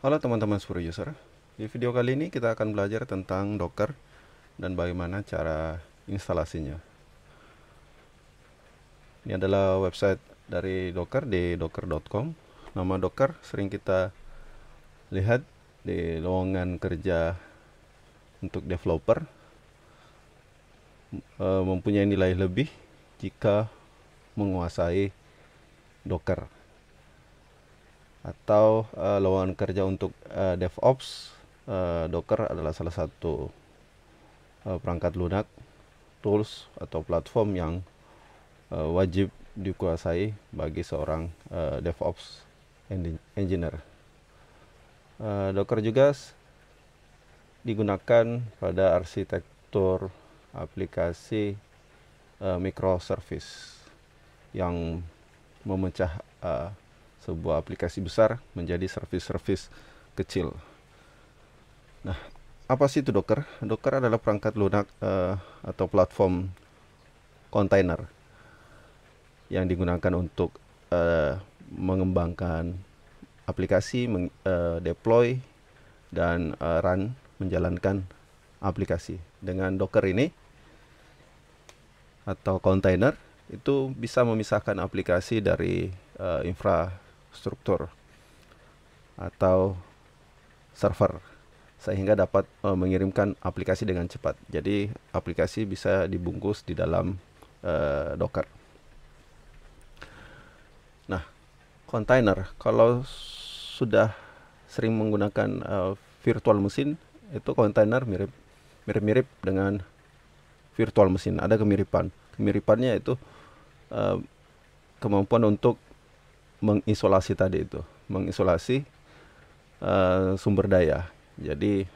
Halo teman-teman super User Di video kali ini kita akan belajar tentang Docker Dan bagaimana cara instalasinya Ini adalah website dari Docker di docker.com Nama Docker sering kita lihat di lowongan kerja untuk developer e, Mempunyai nilai lebih jika menguasai Docker atau uh, eh, lowongan kerja untuk uh, DevOps uh, Docker adalah salah satu uh, perangkat lunak tools atau platform yang uh, wajib dikuasai bagi seorang uh, DevOps engineer. Uh, Docker juga digunakan pada arsitektur aplikasi uh, microservice yang memecah uh, sebuah aplikasi besar menjadi service-service kecil. Nah, apa sih itu Docker? Docker adalah perangkat lunak uh, atau platform container yang digunakan untuk uh, mengembangkan aplikasi, meng, uh, deploy dan uh, run menjalankan aplikasi. Dengan Docker ini atau container itu bisa memisahkan aplikasi dari uh, infra struktur atau server sehingga dapat uh, mengirimkan aplikasi dengan cepat. Jadi aplikasi bisa dibungkus di dalam uh, Docker. Nah, container kalau sudah sering menggunakan uh, virtual mesin itu container mirip mirip-mirip dengan virtual mesin. Ada kemiripan. Kemiripannya itu uh, kemampuan untuk mengisolasi tadi itu, mengisolasi uh, sumber daya. Jadi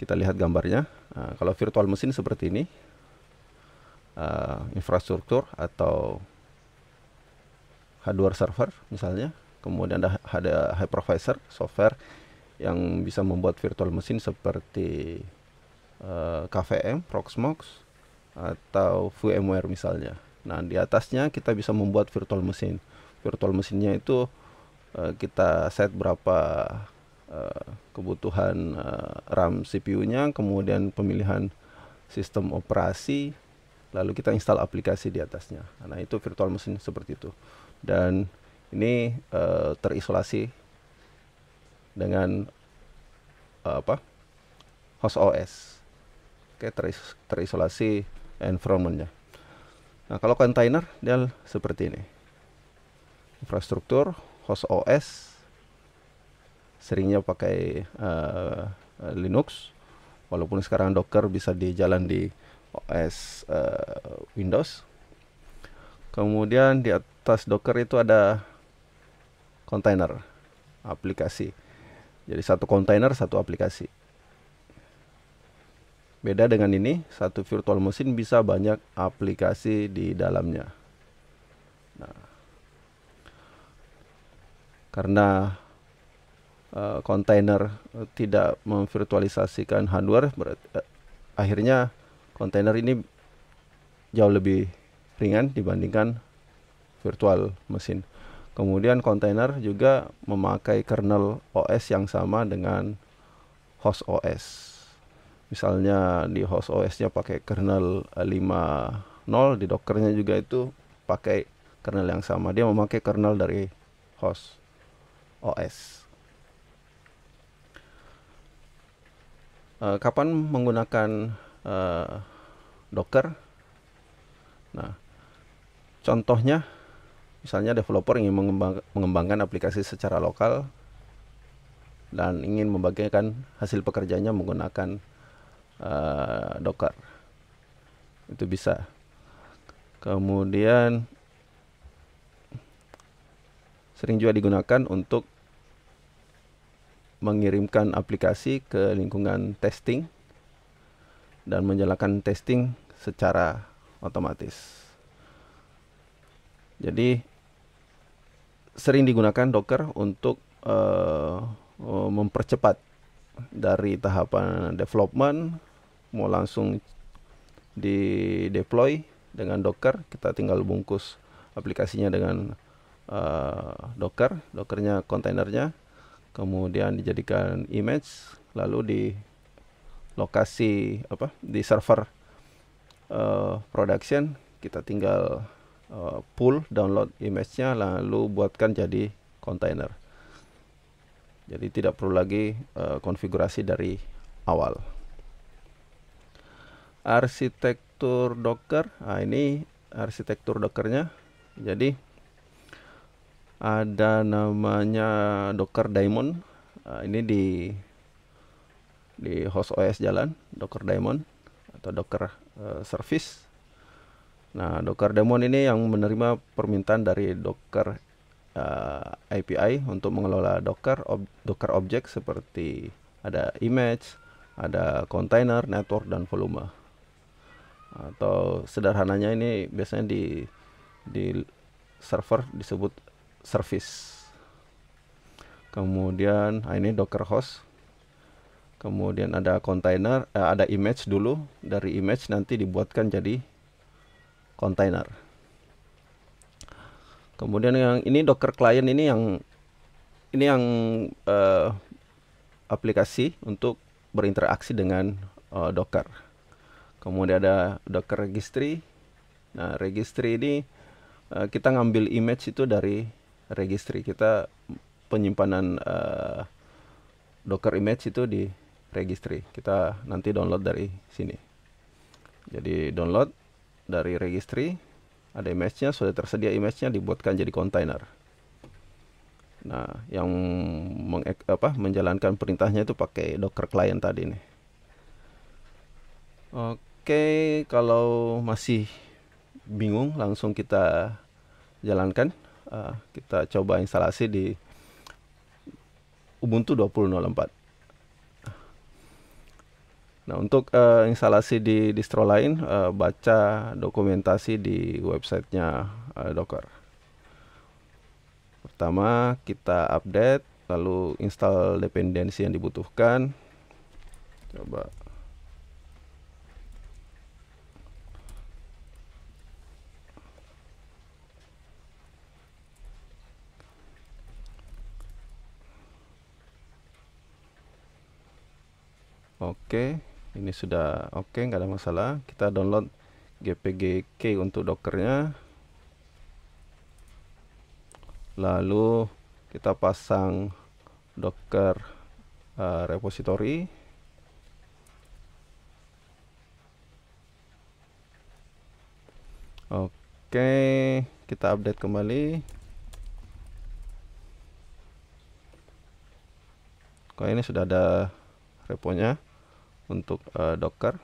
kita lihat gambarnya. Uh, kalau virtual mesin seperti ini, uh, infrastruktur atau hardware server misalnya, kemudian ada, ada hypervisor software yang bisa membuat virtual mesin seperti uh, KVM, Proxmox atau VMware misalnya. Nah, di atasnya kita bisa membuat virtual mesin virtual mesinnya itu uh, kita set berapa uh, kebutuhan uh, RAM CPU-nya, kemudian pemilihan sistem operasi, lalu kita install aplikasi di atasnya. Nah, itu virtual mesin seperti itu. Dan ini uh, terisolasi dengan uh, apa? host OS. Oke, okay, teris terisolasi environmentnya. Nah, kalau container dia seperti ini infrastruktur, host OS, seringnya pakai uh, Linux, walaupun sekarang Docker bisa dijalan di OS uh, eh, Windows. Kemudian di atas Docker itu ada container aplikasi. Jadi satu container satu aplikasi. Beda dengan ini, satu virtual machine bisa banyak aplikasi di dalamnya. Nah, karena eh, kontainer uh, tidak memvirtualisasikan hardware berarti, uh, akhirnya kontainer ini jauh lebih ringan dibandingkan virtual mesin. Kemudian kontainer juga memakai kernel OS yang sama dengan host OS. Misalnya di host OS-nya pakai kernel 50, di dockernya juga itu pakai kernel yang sama. Dia memakai kernel dari host. OS. Uh, eh, kapan menggunakan uh, Docker? Nah, contohnya misalnya developer ingin mengembang, mengembangkan aplikasi secara lokal dan ingin membagikan hasil pekerjaannya menggunakan uh, Docker. Itu bisa. Kemudian sering juga digunakan untuk mengirimkan aplikasi ke lingkungan testing dan menjalankan testing secara otomatis. Jadi sering digunakan Docker untuk uh, mempercepat dari tahapan development mau langsung di deploy dengan Docker, kita tinggal bungkus aplikasinya dengan uh, eh, Docker, Dockernya kontainernya kemudian dijadikan image lalu di lokasi apa di server uh, production kita tinggal uh, pull download image-nya lalu buatkan jadi container jadi tidak perlu lagi uh, konfigurasi dari awal arsitektur docker nah ini arsitektur dockernya jadi ada namanya Docker Daemon. Uh, eh, ini di di host OS jalan Docker Daemon atau Docker uh, eh, Service. Nah, Docker Daemon ini yang menerima permintaan dari Docker uh, eh, API untuk mengelola Docker ob Docker objek seperti ada image, ada container, network dan volume. Atau sederhananya ini biasanya di di server disebut service kemudian ah, ini docker host kemudian ada container eh, ada image dulu dari image nanti dibuatkan jadi container kemudian yang ini docker client ini yang ini yang eh, aplikasi untuk berinteraksi dengan eh, docker kemudian ada docker registry nah registry ini eh, kita ngambil image itu dari registry kita penyimpanan uh, Docker image itu di registry. Kita nanti download dari sini. Jadi download dari registry, ada image-nya, sudah tersedia image-nya dibuatkan jadi container. Nah, yang meng, apa, menjalankan perintahnya itu pakai Docker client tadi nih. Oke, kalau masih bingung langsung kita jalankan uh, kita coba instalasi di Ubuntu 20.04 Nah untuk uh, instalasi di distro lain uh, baca dokumentasi di websitenya uh, Docker pertama kita update lalu install dependensi yang dibutuhkan coba Oke, ini sudah oke, nggak ada masalah. Kita download gpg key untuk dockernya. Lalu kita pasang docker uh, repository oke okay, kita update kembali Oh, ini sudah ada reponya untuk uh, Docker.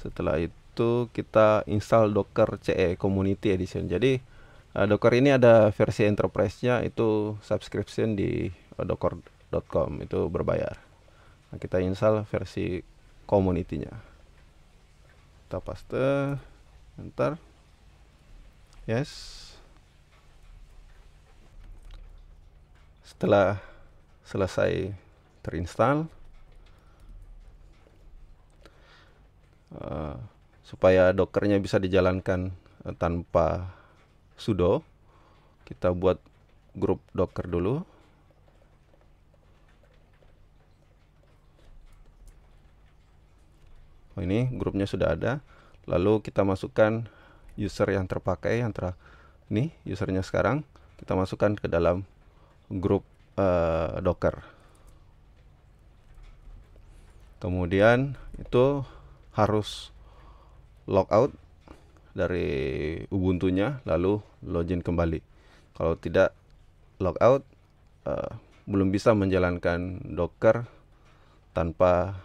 Setelah itu kita install Docker CE Community Edition. Jadi uh, Docker ini ada versi enterprise-nya itu subscription di uh, eh, docker.com itu berbayar. Nah, kita install versi community-nya. Kita paste enter. Yes. Setelah selesai terinstall Eh, supaya dokernya bisa dijalankan uh, tanpa sudo kita buat grup docker dulu oh ini grupnya sudah ada lalu kita masukkan user yang terpakai yang ter ini usernya sekarang kita masukkan ke dalam grup uh, eh, docker kemudian itu harus logout dari Ubuntu-nya lalu login kembali. Kalau tidak logout uh, eh, belum bisa menjalankan Docker tanpa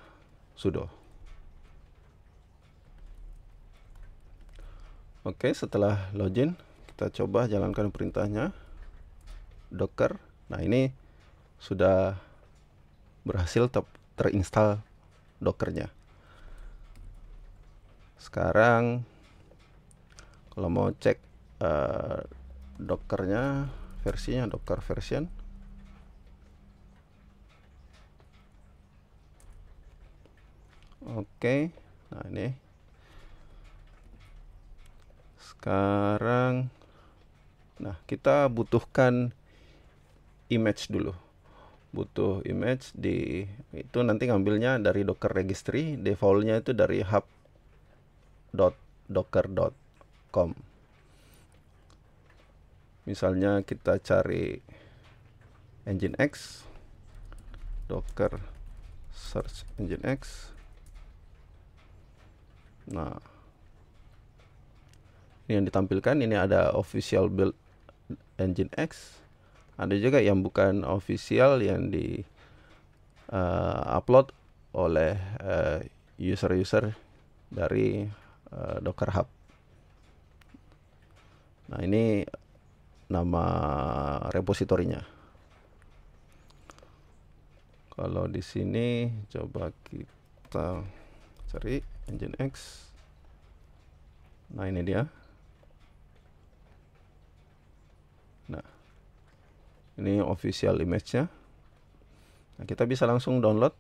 sudo. Oke, setelah login kita coba jalankan perintahnya Docker. Nah, ini sudah berhasil terinstall Dockernya sekarang kalau mau cek uh, eh, dockernya versinya docker version oke okay. nah ini sekarang nah kita butuhkan image dulu butuh image di itu nanti ngambilnya dari docker registry defaultnya itu dari hub docker.com misalnya kita cari engine X docker search engine X nah ini yang ditampilkan ini ada official build engine X ada juga yang bukan official yang di uh, upload oleh uh, eh, user -user dari Eh, Docker Hub. Nah, ini nama repositorinya. Kalau di sini coba kita cari nginx. Nah, ini dia. Nah, ini official image-nya. Nah, kita bisa langsung download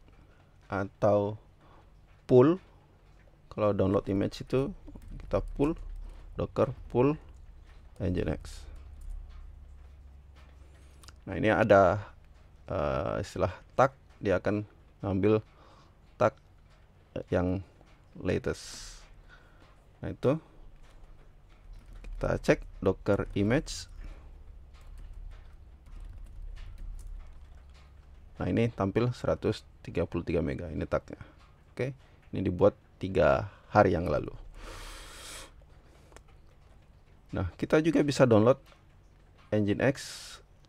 atau pull kalau download image itu kita pull docker pull nginx nah ini ada uh, istilah tag dia akan ngambil tag yang latest nah itu kita cek docker image nah ini tampil 133 mega ini tagnya oke ini dibuat tiga hari yang lalu. Nah, kita juga bisa download engine X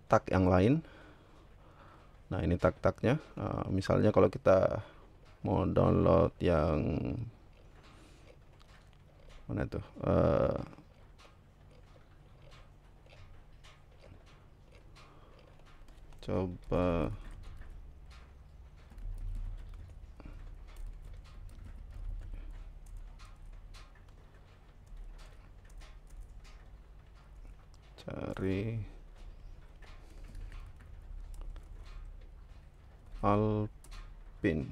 tag yang lain. Nah, ini tag-tagnya. Nah, misalnya kalau kita mau download yang mana tuh? Uh, coba dari Alpin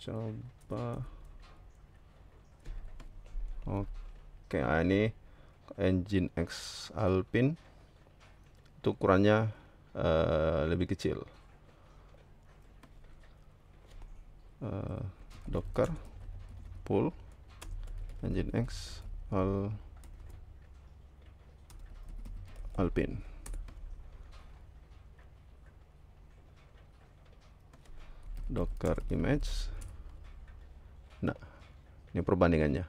coba oke nah ini engine X Alpin itu ukurannya uh, lebih kecil uh, docker pull engine X Alpin Alpin. Docker image. Nah, ini perbandingannya.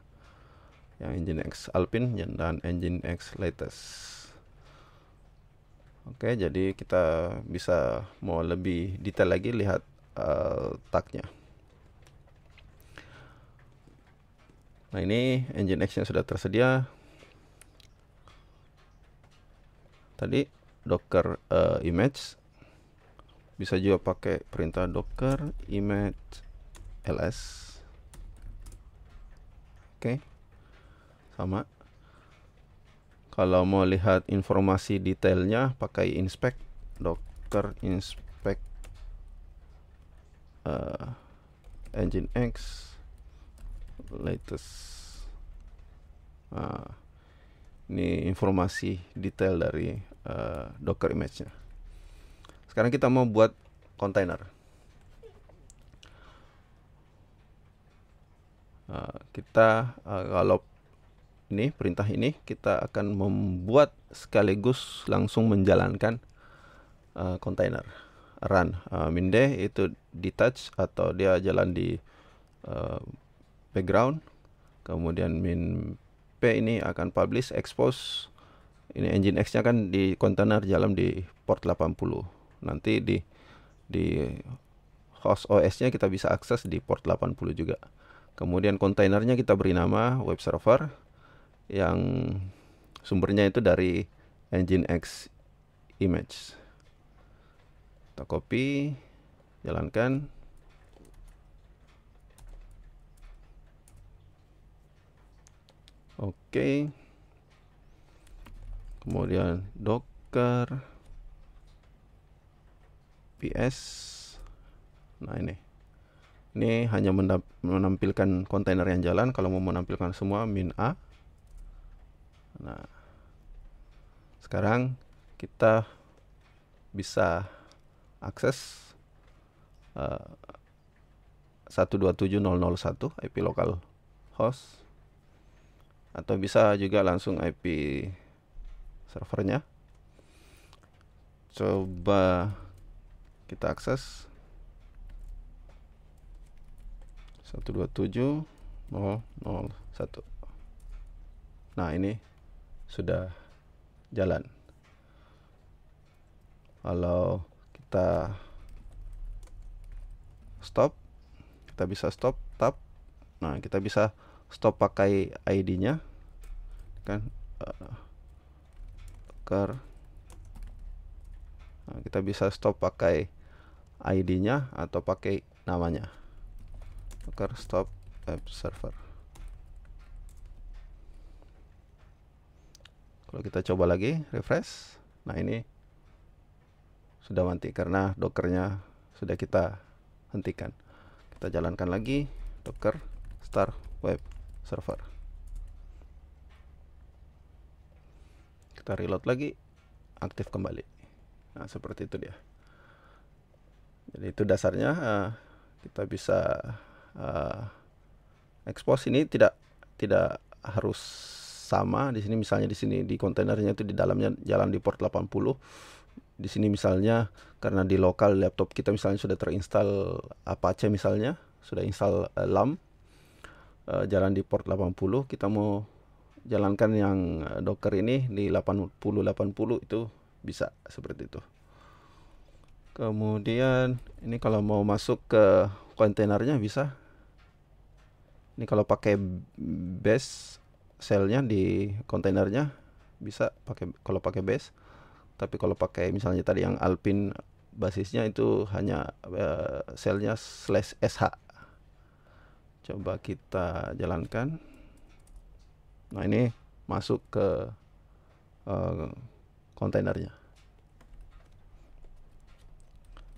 Yang engine X Alpine dan engine X latest. Oke, jadi kita bisa mau lebih detail lagi lihat uh, tagnya. Nah, ini engine X-nya sudah tersedia. tadi docker uh, image bisa juga pakai perintah docker image ls oke okay. sama kalau mau lihat informasi detailnya pakai inspect docker inspect uh, engine x latest nah, ini informasi detail dari Eh, Docker image-nya. Sekarang kita mau buat container. Uh, kita uh, kalau ini perintah ini kita akan membuat sekaligus langsung menjalankan container. uh, run uh, minde itu detach atau dia jalan di uh, background kemudian min p ini akan publish expose ini engine X-nya kan di kontainer jalan di port 80. Nanti di di host OS-nya kita bisa akses di port 80 juga. Kemudian kontainernya kita beri nama web server yang sumbernya itu dari engine X image. Kita copy, jalankan. Oke. Okay kemudian docker ps nah ini ini hanya menampilkan kontainer yang jalan kalau mau menampilkan semua min a nah sekarang kita bisa akses uh, 127.001 IP lokal host atau bisa juga langsung IP servernya coba kita akses 127.0.0.1 satu. nah ini sudah jalan kalau kita stop kita bisa stop tap. nah kita bisa stop pakai ID nya kan eh, nah, kita bisa stop pakai ID-nya atau pakai namanya Docker stop web server kalau kita coba lagi refresh nah ini sudah mati karena dokernya sudah kita hentikan kita jalankan lagi docker start web server kita reload lagi aktif kembali nah seperti itu dia jadi itu dasarnya uh, kita bisa uh, expose ini tidak tidak harus sama di sini misalnya di sini di kontainernya itu di dalamnya jalan di port 80 di sini misalnya karena di lokal laptop kita misalnya sudah terinstall Apache misalnya sudah install uh, eh, LAM uh, jalan di port 80 kita mau jalankan yang eh, docker ini di 80 80 itu bisa seperti itu kemudian ini kalau mau masuk ke kontainernya bisa ini kalau pakai base selnya di kontainernya bisa pakai kalau pakai base tapi kalau pakai misalnya tadi yang Alpin basisnya itu hanya uh, eh, selnya slash sh coba kita jalankan Nah ini masuk ke uh, kontainernya.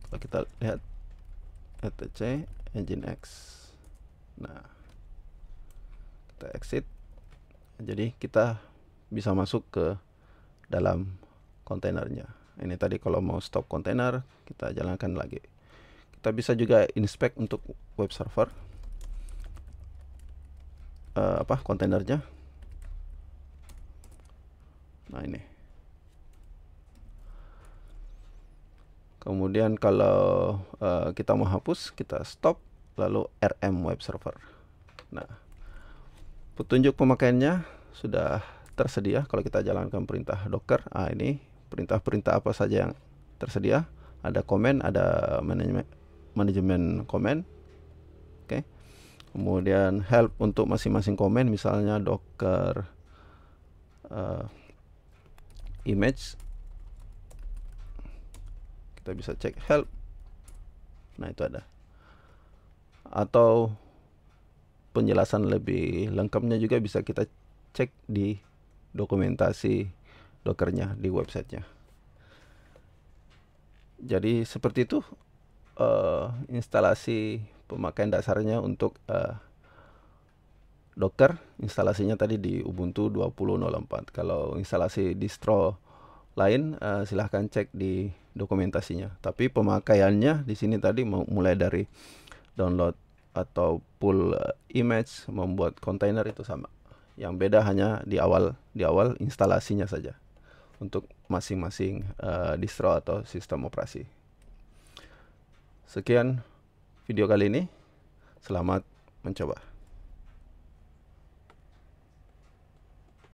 Kalau kita lihat etc engine x. Nah kita exit. Jadi kita bisa masuk ke dalam kontainernya. Ini tadi kalau mau stop kontainer kita jalankan lagi. Kita bisa juga inspect untuk web server. Uh, apa kontainernya Nah ini. Kemudian kalau uh, kita mau hapus, kita stop lalu RM web server. Nah, petunjuk pemakaiannya sudah tersedia kalau kita jalankan perintah docker. Ah ini perintah-perintah apa saja yang tersedia. Ada command, ada manajemen manajemen Oke. Okay. Kemudian help untuk masing-masing command, misalnya docker uh, image kita bisa cek help nah itu ada atau penjelasan lebih lengkapnya juga bisa kita cek di dokumentasi dokernya di websitenya jadi seperti itu uh, instalasi pemakaian dasarnya untuk uh, Docker instalasinya tadi di Ubuntu 20.04. Kalau instalasi distro lain uh, silahkan cek di dokumentasinya. Tapi pemakaiannya di sini tadi mulai dari download atau pull eh, image, membuat container itu sama. Yang beda hanya di awal di awal instalasinya saja untuk masing-masing uh, distro atau sistem operasi. Sekian video kali ini. Selamat mencoba.